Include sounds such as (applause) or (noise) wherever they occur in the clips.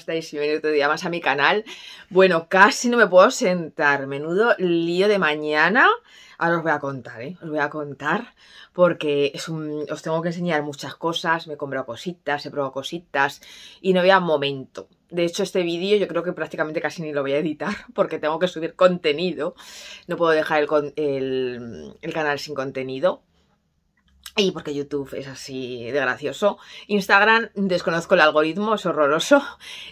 estáis? Bienvenidos otro día más a mi canal. Bueno, casi no me puedo sentar. Menudo lío de mañana. Ahora os voy a contar, ¿eh? Os voy a contar porque es un, os tengo que enseñar muchas cosas. Me he comprado cositas, he probado cositas y no había momento. De hecho, este vídeo yo creo que prácticamente casi ni lo voy a editar (laughs) porque tengo que subir contenido. No puedo dejar el, el canal sin contenido porque YouTube es así de gracioso. Instagram, desconozco el algoritmo, es horroroso.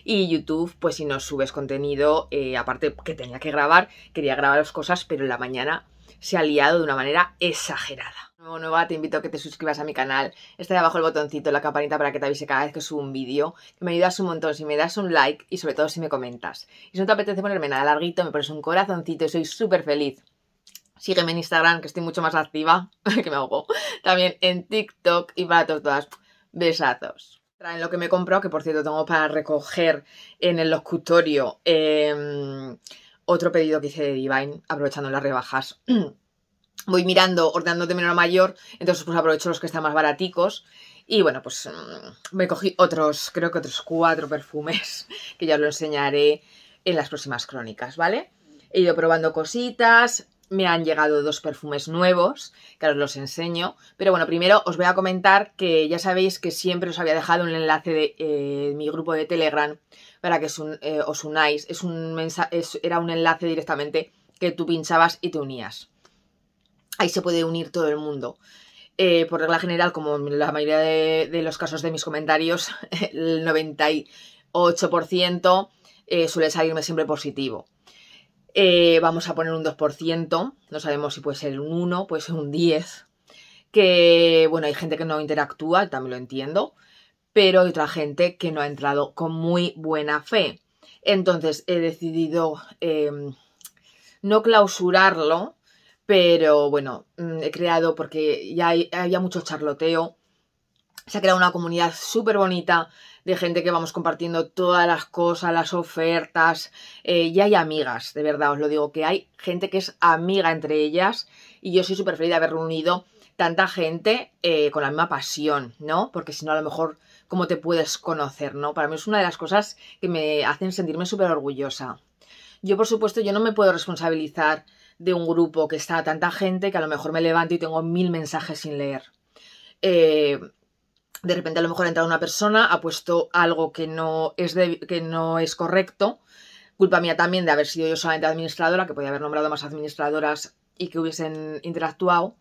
Y YouTube, pues si no subes contenido, eh, aparte que tenía que grabar, quería grabar las cosas, pero en la mañana se ha liado de una manera exagerada. Nuevo nueva, te invito a que te suscribas a mi canal. Está ahí abajo el botoncito, la campanita para que te avise cada vez que subo un vídeo. Me ayudas un montón si me das un like y sobre todo si me comentas. Y si no te apetece ponerme nada larguito, me pones un corazoncito y soy súper feliz. Sígueme en Instagram, que estoy mucho más activa, (laughs) que me ahogo. También en TikTok y para todas. Besazos. Traen lo que me he que por cierto tengo para recoger en el locutorio em, otro pedido que hice de Divine, aprovechando las rebajas. (clears throat) Voy mirando, ordenando de menor a mayor, entonces pues aprovecho los que están más baraticos. Y bueno, pues mm, me cogí otros, creo que otros cuatro perfumes, (laughs) que ya os lo enseñaré en las próximas crónicas, ¿vale? He ido probando cositas, me han llegado dos perfumes nuevos, que os los enseño. Pero bueno, primero os voy a comentar que ya sabéis que siempre os había dejado un enlace de eh, mi grupo de Telegram para que os, eh, unáis. Es un era un enlace directamente que tú pinchabas y te unías. Ahí se puede unir todo el mundo. Eh, por regla general, como en la mayoría de los casos de mis comentarios, (laughs) el 98% suele salirme siempre positivo. Eh, vamos a poner un 2%, no sabemos si puede ser un 1, puede ser un 10, que bueno, hay gente que no interactúa, también lo entiendo, pero hay otra gente que no ha entrado con muy buena fe. Entonces he decidido em, no clausurarlo, pero bueno, mm, he creado porque ya había mucho charloteo se ha creado una comunidad súper bonita de gente que vamos compartiendo todas las cosas, las ofertas, eh, y hay amigas, de verdad os lo digo, que hay gente que es amiga entre ellas y yo soy súper feliz de haber reunido tanta gente eh, con la misma pasión, ¿no? Porque si no, a lo mejor, ¿cómo te puedes conocer, no? Para mí es una de las cosas que me hacen sentirme súper orgullosa. Yo, por supuesto, yo no me puedo responsabilizar de un grupo que está tanta gente que a lo mejor me levanto y tengo mil mensajes sin leer. Eh, de repente a lo mejor ha entrado una persona, ha puesto algo que no es, que no es correcto. Culpa mía también de haber sido yo solamente administradora, que podía haber nombrado más administradoras y que hubiesen interactuado.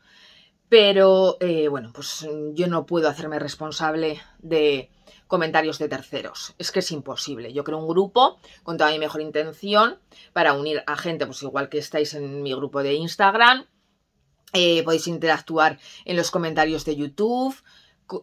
Pero eh, bueno, pues yo no puedo hacerme responsable de comentarios de terceros. Es que es imposible. Yo creo un grupo con toda mi mejor intención para unir a gente, pues igual que estáis en mi grupo de Instagram. Eh, podéis interactuar en los comentarios de YouTube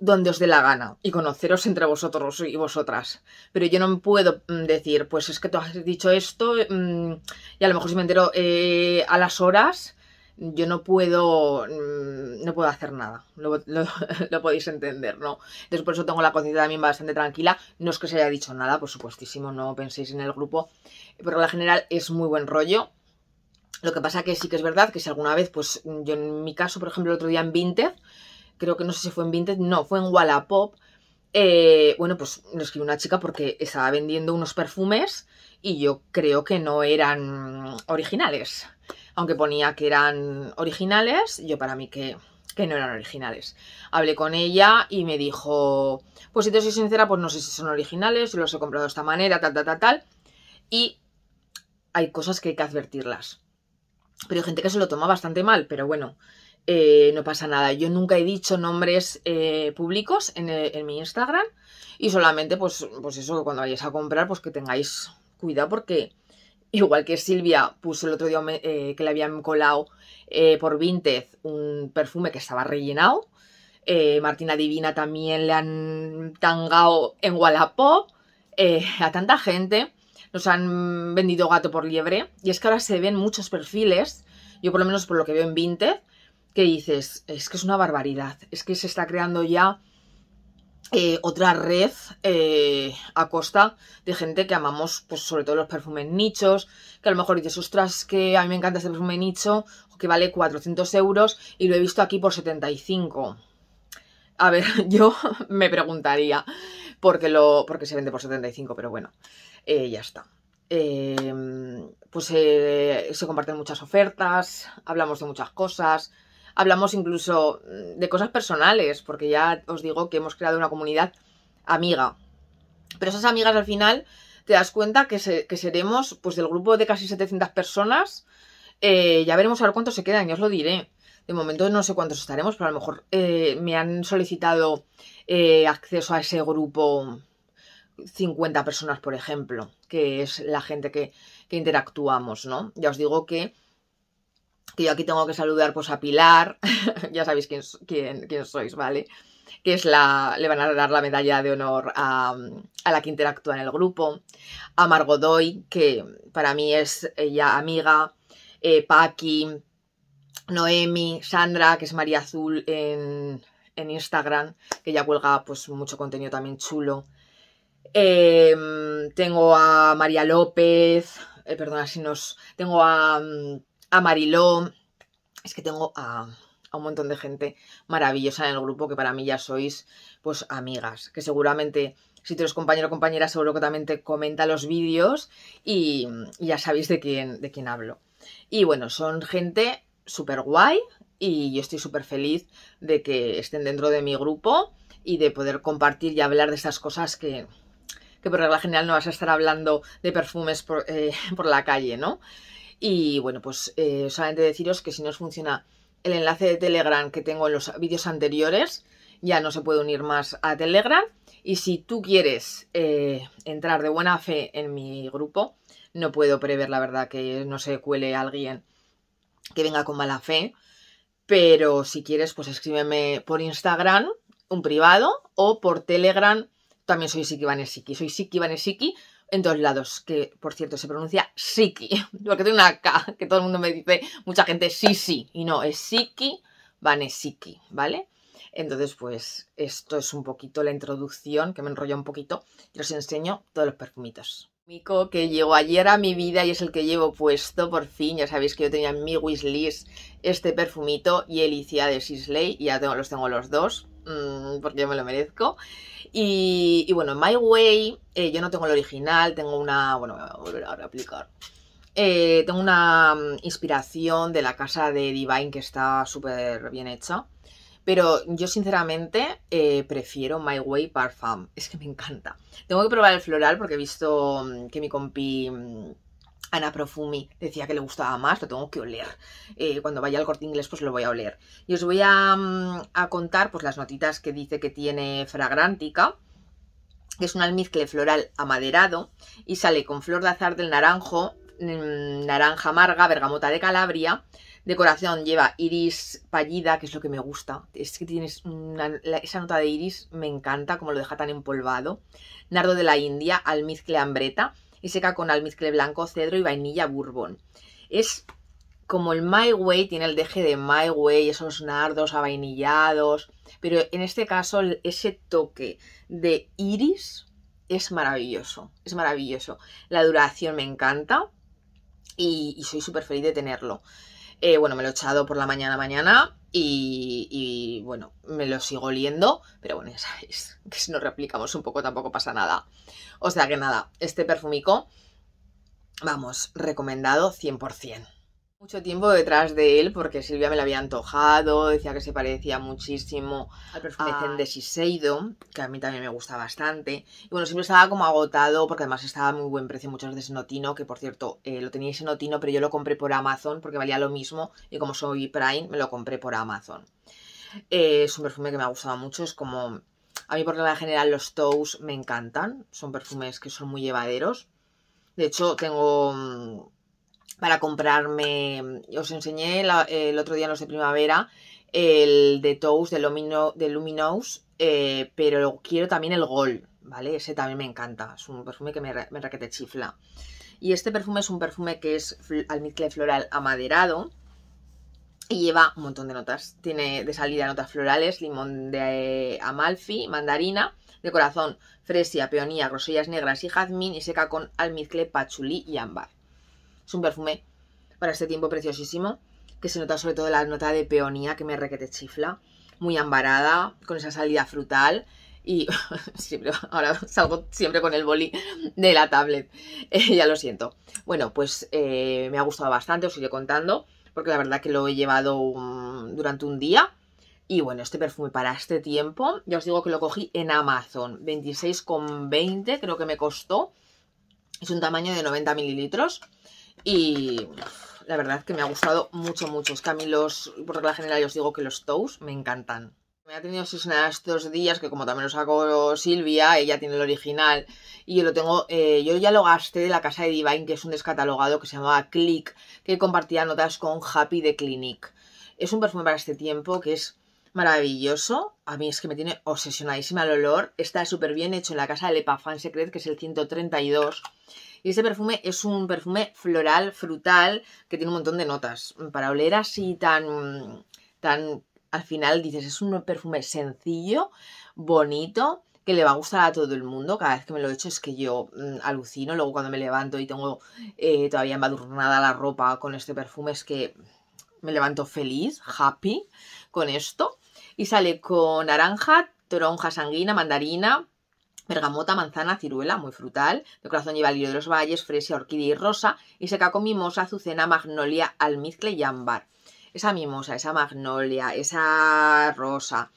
donde os dé la gana y conoceros entre vosotros y vosotras. Pero yo no puedo mm, decir, pues es que tú has dicho esto mm, y a lo mejor si me entero eh, a las horas, yo no puedo, mm, no puedo hacer nada. Lo, (laughs) podéis entender, ¿no? después por eso tengo la conciencia también bastante tranquila. No es que se haya dicho nada, por supuestísimo, no penséis en el grupo. Pero en la general es muy buen rollo. Lo que pasa que sí que es verdad que si alguna vez, pues yo en mi caso, por ejemplo, el otro día en Vinted, creo que no sé si fue en Vinted, no, fue en Wallapop. Eh, bueno, pues lo escribió una chica porque estaba vendiendo unos perfumes y yo creo que no eran originales. Aunque ponía que eran originales, yo para mí que, no eran originales. Hablé con ella y me dijo, pues si te soy sincera, pues no sé si son originales, los he comprado de esta manera, tal, tal, tal, tal. Y hay cosas que hay que advertirlas. Pero hay gente que se lo toma bastante mal, pero bueno, eh, no pasa nada. Yo nunca he dicho nombres eh, públicos eh, en, mi Instagram y solamente, pues, pues eso, cuando vayáis a comprar, pues que tengáis cuidado porque igual que Silvia puso el otro día que le habían colado por Vinted un perfume que estaba rellenado, Martina Divina también le han tangado en Wallapop, a tanta gente nos han vendido gato por liebre y es que ahora se ven muchos perfiles, yo por lo menos por lo que veo en Vinted, que dices, es que es una barbaridad, es que se está creando ya eh, otra red eh, a costa de gente que amamos, pues sobre todo los perfumes nichos, que a lo mejor dices, ostras, que a mí me encanta este perfume nicho, que vale 400 euros y lo he visto aquí por 75. A ver, (laughs) yo me preguntaría, porque, lo, se vende por 75, pero bueno, eh, ya está. Em, pues se comparten muchas ofertas, hablamos de muchas cosas, hablamos incluso mm, de cosas personales, porque ya os digo que hemos creado una comunidad amiga. Pero esas amigas al final te das cuenta que, seremos pues del grupo de casi 700 personas. Eh, ya veremos a ver cuántos se quedan, ya os lo diré. De momento no sé cuántos estaremos, pero a lo mejor eh, me han solicitado eh, acceso a ese grupo 50 personas, por ejemplo, que es la gente que, que interactuamos, ¿no? Ya os digo que que yo aquí tengo que saludar pues a Pilar, (laughs) ya sabéis quién, quién, quién, sois, ¿vale? Que es la, le van a dar la medalla de honor a, la que interactúa en el grupo, a Margodoy, que para mí es ella amiga, eh, Paqui, Noemi, Sandra, que es María Azul en, Instagram, que ya cuelga pues mucho contenido también chulo. Em, tengo a María López, eh, perdona si nos... Tengo a... Mm, a Mariló, es que tengo a, un montón de gente maravillosa en el grupo que para mí ya sois pues amigas, que seguramente si te compañero o compañera seguro que también te comenta los vídeos y, ya sabéis de quién, de quién hablo. Y bueno, son gente súper guay y yo estoy súper feliz de que estén dentro de mi grupo y de poder compartir y hablar de estas cosas que, por regla general no vas a estar hablando de perfumes por, eh, (laughs) por la calle, ¿no? Y bueno, pues eh, solamente deciros que si no os funciona el enlace de Telegram que tengo en los vídeos anteriores, ya no se puede unir más a Telegram. Y si tú quieres eh, entrar de buena fe en mi grupo, no puedo prever la verdad que no se cuele alguien que venga con mala fe. Pero si quieres, pues escríbeme por Instagram, un privado, o por Telegram. También soy Siki Vanesiki. Soy Siki Vanesiki en dos lados, que por cierto se pronuncia Siki, (laughs) porque tiene una K, que todo el mundo me dice, mucha gente sí sí, y no, es Siki Vanesiki, ¿vale? Entonces, pues esto es un poquito la introducción, que me enrolla un poquito, y os enseño todos los perfumitos. Mico que llegó ayer a mi vida y es el que llevo puesto por fin, ya sabéis que yo tenía en mi wishlist este perfumito y Elicia de Sisley, y ya los tengo los dos. Mm, porque yo me lo merezco. Y, bueno, My Way, eh, yo no tengo el original, tengo una, bueno, voy a volver a aplicar eh, tengo una mm, inspiración de la casa de Divine que está súper bien hecha. Pero yo sinceramente eh, prefiero My Way Parfum. Es que me encanta. Tengo que probar el floral porque he visto mm, que mi compi Ana Profumi decía que le gustaba más, lo tengo que oler. Eh, cuando vaya al corte inglés, pues lo voy a oler. Y os voy a, mm, contar pues, las notitas que dice que tiene Fragrántica, es un almizcle floral amaderado y sale con flor de azar del naranjo, mm, naranja amarga, bergamota de Calabria. Decoración lleva iris pallida, que es lo que me gusta. Es que tienes esa nota de iris, me encanta, como lo deja tan empolvado. Nardo de la India, almizcle hambreta y seca con almizcle blanco, cedro y vainilla bourbon. Es como el My Way, tiene el deje de My Way, esos nardos avainillados, pero en este caso ese toque de iris es maravilloso, es maravilloso. La duración me encanta y, soy súper feliz de tenerlo. Eh, bueno, me lo he echado por la mañana mañana y, bueno, me lo sigo oliendo, pero bueno, ya sabéis (laughs) que si nos replicamos un poco tampoco pasa nada. O sea que nada, este perfumico, vamos, recomendado 100% mucho tiempo detrás de él porque Silvia me lo había antojado, decía que se parecía muchísimo al perfume de Shiseido, que a mí también me gusta bastante. Y bueno, siempre estaba como agotado porque además estaba a muy buen precio muchas veces en Otino, que por cierto, eh, lo tenía Otino, pero yo lo compré por Amazon porque valía lo mismo y como soy Prime, me lo compré por Amazon. Eh, es un perfume que me ha gustado mucho, es como... A mí por lo general los Toes me encantan, son perfumes que son muy llevaderos. De hecho, tengo mm, para comprarme. Os enseñé el otro día, no sé, primavera, el de Toast, de, Lumino, Luminous, eh, pero quiero también el Gol, ¿vale? Ese también me encanta, es un perfume que me, me chifla. Y este perfume es un perfume que es almizcle floral amaderado y lleva un montón de notas. Tiene de salida notas florales, limón de amalfi, mandarina, de corazón, fresia, peonía, grosellas negras y jazmín y seca con almizcle, pachulí y ámbar. Es un perfume para este tiempo preciosísimo, que se nota sobre todo la nota de peonía que me requete chifla, muy ambarada, con esa salida frutal y (laughs) ahora salgo siempre con el boli de la tablet, (laughs) eh, ya lo siento. Bueno, pues eh, me ha gustado bastante, os iré contando, porque la verdad que lo he llevado mm, durante un día. Y bueno, este perfume para este tiempo, ya os digo que lo cogí en Amazon, 26,20 creo que me costó. Es un tamaño de 90 mililitros y la verdad que me ha gustado mucho, mucho. Es que a mí los, por regla general, yo os digo que los tows me encantan. Me ha tenido obsesionada estos días, que como también lo hago Silvia, ella tiene el original, y yo lo tengo, eh, yo ya lo gasté de la casa de Divine, que es un descatalogado que se llamaba Click, que compartía notas con Happy de Clinique. Es un perfume para este tiempo que es maravilloso. A mí es que me tiene obsesionadísima el olor. Está súper bien hecho en la casa Lepa Fan Secret, que es el 132. Y ese perfume es un perfume floral, frutal, que tiene un montón de notas. Para oler así tan, tan, al final dices, es un perfume sencillo, bonito, que le va a gustar a todo el mundo. Cada vez que me lo echo es que yo mm, alucino. Luego cuando me levanto y tengo eh, todavía embadurnada la ropa con este perfume es que me levanto feliz, happy con esto. Y sale con naranja, toronja sanguínea, mandarina, bergamota, manzana, ciruela, muy frutal. De corazón lleva lirio de los valles, fresia, orquídea y rosa. Y seca con mimosa, azucena, magnolia, almizcle y ámbar. Esa mimosa, esa magnolia, esa rosa.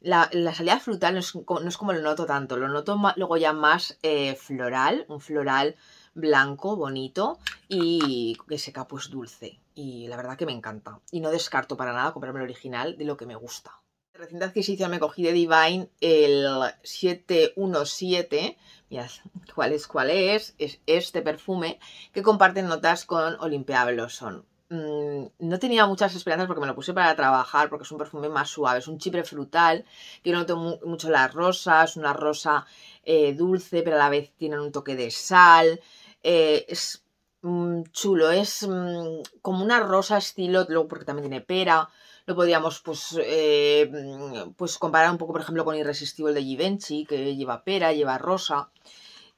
la, salida frutal no es, como lo noto tanto. Lo noto luego ya más eh, floral, un floral blanco, bonito y que seca pues dulce. Y la verdad que me encanta. Y no descarto para nada comprarme el original de lo que me gusta. Reciente adquisición me cogí de Divine el 717. Mirad, ¿cuál es cuál es? Es este perfume que comparten notas con Olympia Blossom. Mm, no tenía muchas esperanzas porque me lo puse para trabajar, porque es un perfume más suave, es un chipre frutal, que no tengo mucho las rosas, una rosa eh, dulce, pero a la vez tienen un toque de sal. Eh, es mm, chulo, es mm, como una rosa estilo, luego porque también tiene pera lo podríamos pues, eh, mm, pues comparar un poco, por ejemplo, con Irresistible de Givenchy, que lleva pera, lleva rosa.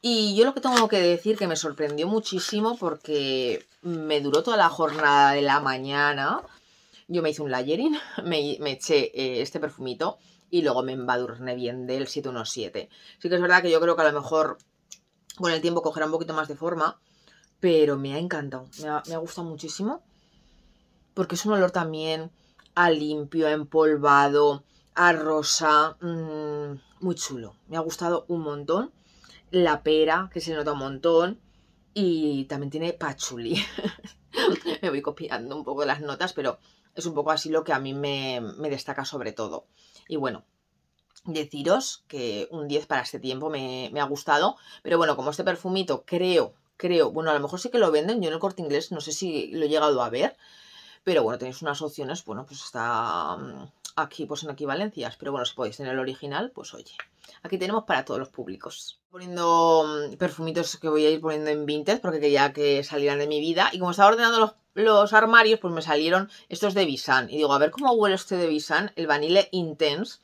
Y yo lo que tengo que decir que me sorprendió muchísimo porque me duró toda la jornada de la mañana. Yo me hice un layering, (laughs) me, eché eh, este perfumito y luego me embadurné bien del 717. Sí que es verdad que yo creo que a lo mejor con el tiempo cogerá un poquito más de forma, pero me ha encantado, me me ha gustado muchísimo. Porque es un olor también a limpio, a empolvado, a rosa, mm, muy chulo. Me ha gustado un montón. La pera, que se nota un montón. Y también tiene pachuli. (laughs) me voy copiando un poco las notas, pero es un poco así lo que a mí me, destaca sobre todo. Y bueno, deciros que un 10 para este tiempo me, me, ha gustado, pero bueno, como este perfumito creo, creo, bueno, a lo mejor sí que lo venden, yo en el corte inglés no sé si lo he llegado a ver, pero bueno, tenéis unas opciones, bueno, pues está mm, aquí pues en equivalencias, pero bueno, si podéis tener el original, pues oye, aquí tenemos para todos los públicos. Poniendo mm, perfumitos que voy a ir poniendo en Vinted porque quería que salieran de mi vida y como estaba ordenando los, armarios, pues me salieron estos de Visan y digo, a ver cómo huele este de Visan, el Vanille Intense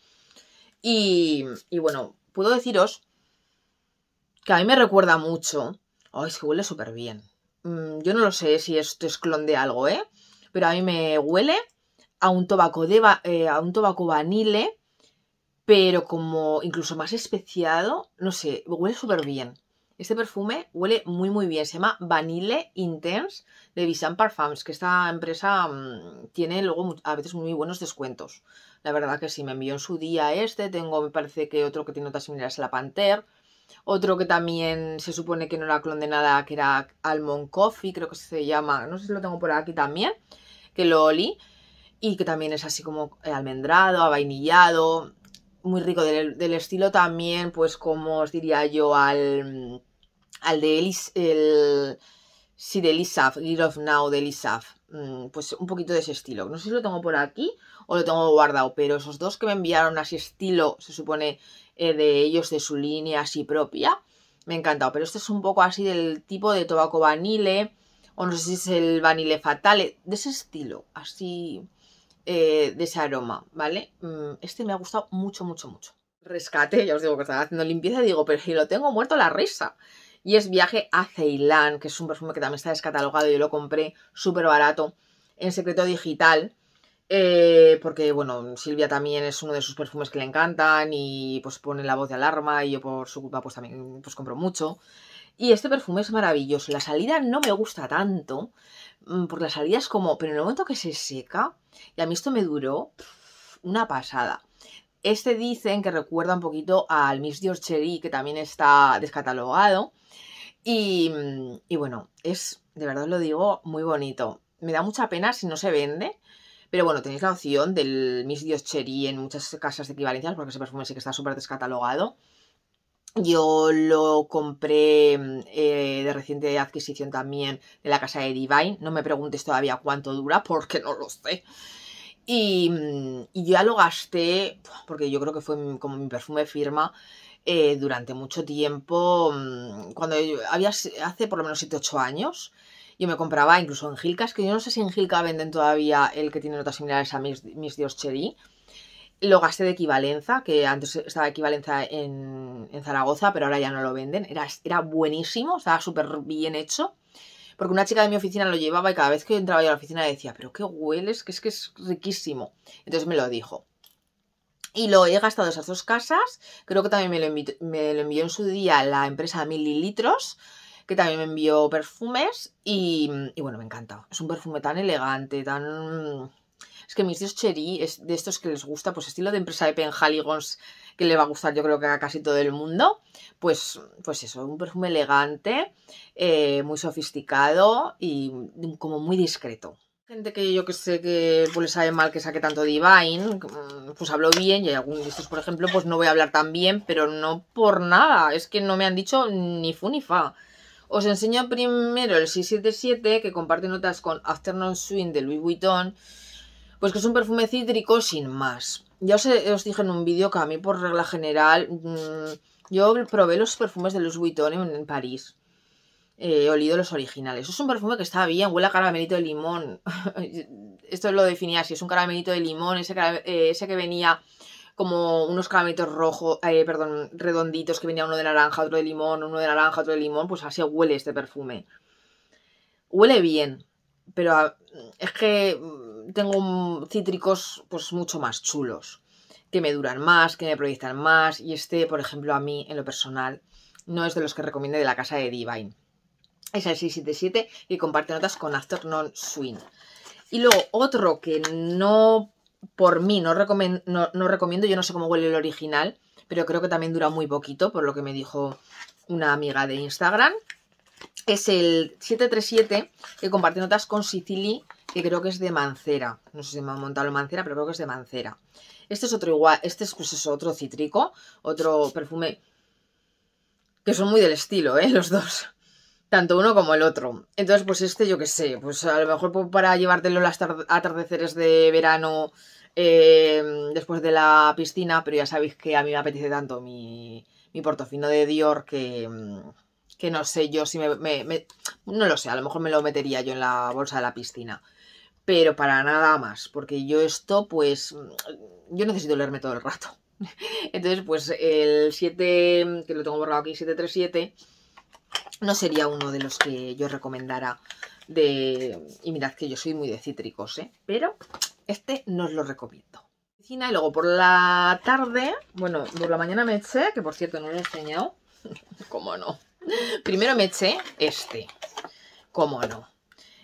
y, bueno, puedo deciros que a mí me recuerda mucho, ay, se es que huele súper bien. Mm, yo no lo sé si esto es clon de algo, ¿eh? pero a mí me huele a un tabaco de eh, a un vanille, pero como incluso más especiado, no sé, huele súper bien. Este perfume huele muy muy bien, se llama Vanille Intense de Visan Parfums, que esta empresa mm, tiene luego a veces muy buenos descuentos. La verdad que sí, me envió en su día este, tengo me parece que otro que tiene notas similares a la Panther, otro que también se supone que no era clon de nada, que era Almond Coffee, creo que se llama, no sé si lo tengo por aquí también que lo olí y que también es así como eh, almendrado, avainillado, muy rico del, estilo también, pues como os diría yo, al, al de Elis, el, sí, de Elisaf, Gear of Now de Elisaf, mm, pues un poquito de ese estilo. No sé si lo tengo por aquí o lo tengo guardado, pero esos dos que me enviaron así estilo, se supone, eh, de ellos, de su línea así propia, me ha encantado. Pero este es un poco así del tipo de Tobacco Vanille, o no sé si es el vanille fatale, de ese estilo, así, eh, de ese aroma, ¿vale? Mm, este me ha gustado mucho, mucho, mucho. Rescate, ya os digo que estaba haciendo limpieza y digo, pero si lo tengo muerto la risa. Y es Viaje a Ceilán, que es un perfume que también está descatalogado, yo lo compré súper barato en secreto digital. Eh, porque bueno, Silvia también es uno de sus perfumes que le encantan y pues pone la voz de alarma y yo por su culpa pues también pues compro mucho. Y este perfume es maravilloso. La salida no me gusta tanto, mm, porque la salida es como, pero en el momento que se seca, y a mí esto me duró una pasada. Este dicen que recuerda un poquito al Miss Dior Cherry, que también está descatalogado. Y, mm, bueno, es, de verdad lo digo, muy bonito. Me da mucha pena si no se vende, pero bueno, tenéis la opción del Miss Dior Cherry en muchas casas de equivalencias, porque ese perfume sí que está súper descatalogado. Yo lo compré mm, eh, de reciente adquisición también de la casa de Divine. No me preguntes todavía cuánto dura porque no lo sé. Y, mm, ya lo gasté, porque yo creo que fue como mi perfume firma, eh, durante mucho tiempo, mm, cuando yo, había, hace por lo menos 7-8 años, yo me compraba incluso en Gilcas, que yo no sé si en Gilca venden todavía el que tiene notas similares a mis, Dios cheri lo gasté de equivalenza, que antes estaba equivalenza en, en Zaragoza, pero ahora ya no lo venden. Era, era buenísimo, estaba súper bien hecho. Porque una chica de mi oficina lo llevaba y cada vez que entraba yo a la oficina le decía, pero qué hueles, que es que es riquísimo. Entonces me lo dijo. Y lo he gastado esas dos casas. Creo que también me lo, envió, en su día la empresa Mililitros, que también me envió perfumes. Y, y bueno, me encanta. Es un perfume tan elegante, tan es que mis dios Chery es de estos que les gusta, pues estilo de empresa de Penhaligons que le va a gustar yo creo que a casi todo el mundo. Pues, pues eso, un perfume elegante, eh, muy sofisticado y como muy discreto. Gente que yo que sé que pues, le sabe mal que saque tanto Divine, mm, pues hablo bien, y hay algunos de estos, por ejemplo, pues no voy a hablar tan bien, pero no por nada, es que no me han dicho ni fu ni fa. Os enseño primero el 677, que comparte notas con Afternoon Swing de Louis Vuitton, pues que es un perfume cítrico sin más. Ya os, dije en un vídeo que a mí, por regla general, mm, yo probé los perfumes de Louis Vuitton en, París. he eh, olido los originales. Es un perfume que está bien, huele a caramelito de limón. (laughs) Esto lo definía así, es un caramelito de limón, ese, eh, que venía como unos caramelitos rojos, eh, perdón, redonditos, que venía uno de naranja, otro de limón, uno de naranja, otro de limón, pues así huele este perfume. Huele bien, pero es que tengo cítricos pues mucho más chulos, que me duran más, que me proyectan más, y este, por ejemplo, a mí, en lo personal, no es de los que recomiendo de la casa de Divine. Es el 677 y comparte notas con Afternoon Swing. Y luego otro que no, por mí, no, no recomiendo, yo no sé cómo huele el original, pero creo que también dura muy poquito, por lo que me dijo una amiga de Instagram, es el 737, que comparte notas con Sicily, que creo que es de Mancera. No sé si me han montado Mancera, pero creo que es de Mancera. Este es otro igual, este es, pues, es otro cítrico, otro perfume que son muy del estilo, ¿eh? (laughs) Los dos. Tanto uno como el otro. Entonces, pues este, yo qué sé, pues a lo mejor para llevártelo las atardeceres de verano eh, después de la piscina, pero ya sabéis que a mí me apetece tanto mi, mi portofino de Dior que... Mm, que no sé yo si me, No lo sé, a lo mejor me lo metería yo en la bolsa de la piscina. Pero para nada más, porque yo esto, pues... Yo necesito leerme todo el rato. (laughs) Entonces, pues el 7, que lo tengo borrado aquí, 737, no sería uno de los que yo recomendara de... Y mirad que yo soy muy de cítricos, ¿eh? Pero este no os lo recomiendo. Y luego por la tarde, bueno, por la mañana me eché, que por cierto no lo he enseñado, (laughs) Cómo no, Primero me eché este, cómo no.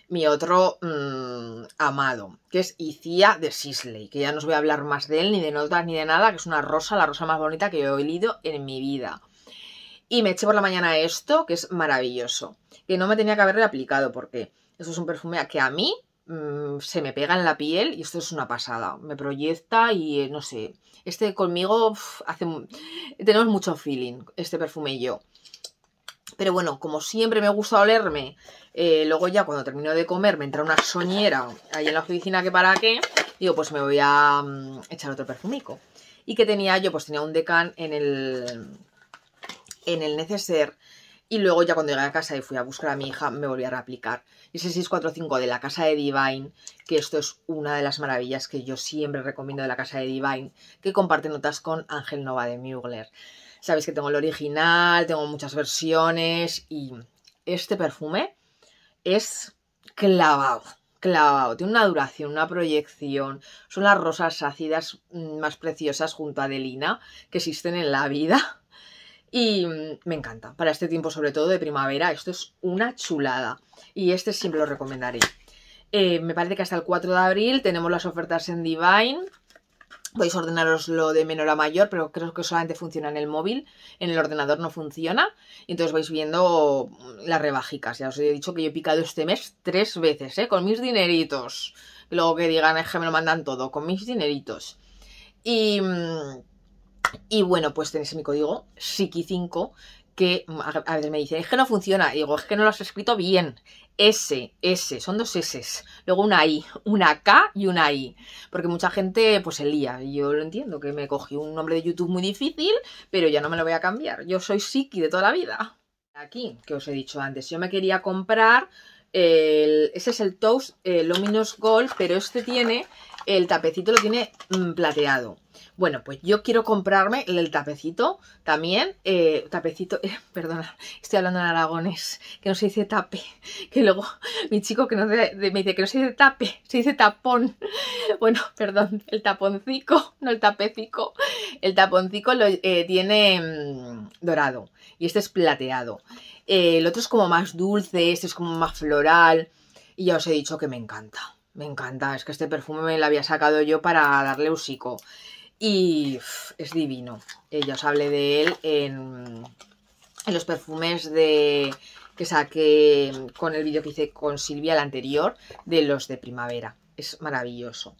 Mi otro mm, amado, que es Icía de Sisley, que ya no os voy a hablar más de él, ni de notas, ni de nada, que es una rosa, la rosa más bonita que yo he olido en mi vida. Y me eché por la mañana esto, que es maravilloso, que no me tenía que haberle aplicado, porque esto es un perfume que a mí mm, se me pega en la piel y esto es una pasada. Me proyecta y eh, no sé. Este conmigo hace, tenemos mucho feeling, este perfume y yo. Pero bueno, como siempre me gusta olerme, eh, luego ya cuando termino de comer me entra una soñera ahí en la oficina que para qué, digo, pues me voy a mm, echar otro perfumico. Y que tenía yo, pues tenía un decan en el, en el neceser y luego ya cuando llegué a casa y fui a buscar a mi hija, me volví a reaplicar. Y ese 645 de la casa de Divine, que esto es una de las maravillas que yo siempre recomiendo de la casa de Divine, que comparte notas con Ángel Nova de Mugler. Sabéis que tengo el original, tengo muchas versiones y este perfume es clavado, clavado. Tiene una duración, una proyección. Son las rosas ácidas más preciosas junto a Adelina que existen en la vida. (laughs) Y me encanta. Para este tiempo, sobre todo de primavera, esto es una chulada. Y este siempre lo recomendaré. Eh, me parece que hasta el 4 de abril tenemos las ofertas en Divine Podéis lo de menor a mayor, pero creo que solamente funciona en el móvil, en el ordenador no funciona. Y entonces vais viendo las rebajicas. Ya os he dicho que yo he picado este mes tres veces, ¿eh? Con mis dineritos. luego que digan, es que me lo mandan todo, con mis dineritos. Y, bueno, pues tenéis mi código, Siki5, que a veces me dice es que no funciona. Y digo, es que no lo has escrito bien. S, S, son dos S, luego una I, una K y una I, porque mucha gente pues se lía, y yo lo entiendo, que me cogí un nombre de YouTube muy difícil, pero ya no me lo voy a cambiar, yo soy Siki de toda la vida. Aquí, que os he dicho antes, yo me quería comprar, el, ese es el Toast eh, Luminous Gold, pero este tiene el tapecito lo tiene mm, plateado. Bueno, pues yo quiero comprarme el, tapecito también. Eh, tapecito, (laughs) perdona, estoy hablando en aragones, que no se dice tape. Que luego mi chico que no de, me dice que no se dice tape, se dice tapón. (laughs) Bueno, perdón, el taponcico, no el tapecico. El taponcico lo eh, tiene mm, dorado y este es plateado. Eh, el otro es como más dulce, este es como más floral. Y ya os he dicho que me encanta. Me encanta, es que este perfume me lo había sacado yo para darle usico. Y es divino. Eh, ya os hablé de él en, los perfumes de que saqué con el vídeo que hice con Silvia, el anterior, de los de primavera. Es maravilloso.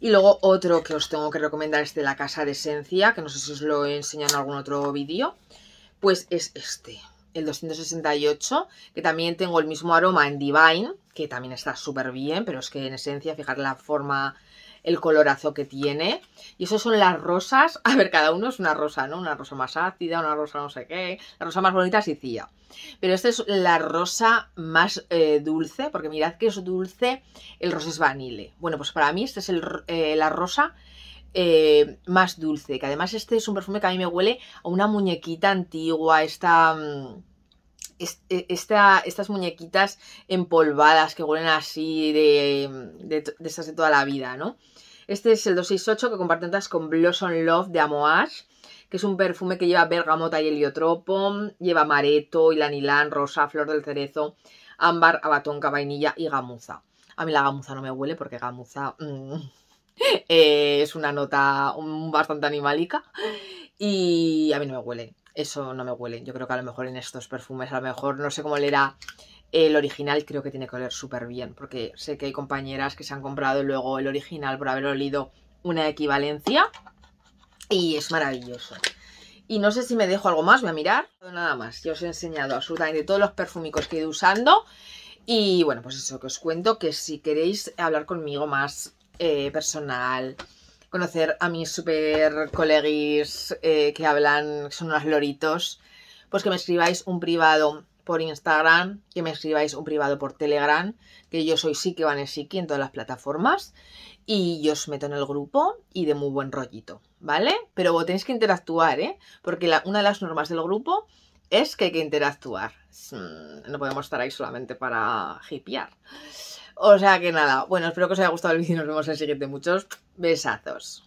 Y luego otro que os tengo que recomendar es de la Casa de Esencia, que no sé si os lo he enseñado en algún otro vídeo, pues es este el 268, que también tengo el mismo aroma en Divine, que también está súper bien, pero es que en esencia, fijar la forma, el colorazo que tiene. Y eso son las rosas, (laughs) a ver, cada uno es una rosa, ¿no? Una rosa más ácida, una rosa no sé qué, la rosa más bonita es Icía. Pero esta es la rosa más eh, dulce, porque mirad que es dulce el es vanille. Bueno, pues para mí esta es el, eh, la rosa eh, más dulce. Que además este es un perfume que a mí me huele a una muñequita antigua, esta, mm, e, esta estas muñequitas empolvadas que huelen así de, mm, de, de, estas de toda la vida, ¿no? Este es el 268 que comparten con Blossom Love de Amoash que es un perfume que lleva bergamota y heliotropo, lleva mareto, ilanilán, rosa, flor del cerezo, ámbar, abatón vainilla y gamuza. A mí la gamuza no me huele porque gamuza... Mm, (laughs) Eh, es una nota bastante animalica y a mí no me huele. Eso no me huele. Yo creo que a lo mejor en estos perfumes, a lo mejor no sé cómo le era el original, creo que tiene que oler súper bien, porque sé que hay compañeras que se han comprado luego el original por haber olido una equivalencia y es maravilloso. Y no sé si me dejo algo más, voy a mirar. Nada más, yo os he enseñado absolutamente todos los perfumicos que he ido usando. Y bueno, pues eso que os cuento, que si queréis hablar conmigo más eh, personal, conocer a mis super coleguis eh, que hablan, son unos loritos, pues que me escribáis un privado por Instagram, que me escribáis un privado por Telegram, que yo soy Siki van en todas las plataformas y yo os meto en el grupo y de muy buen rollito, ¿vale? Pero vos tenéis que interactuar, ¿eh? Porque una de las normas del grupo es que hay que interactuar. Mm, no podemos estar ahí solamente para hipear. O sea que nada, bueno, espero que os haya gustado el vídeo y nos vemos en el siguiente. Muchos besazos.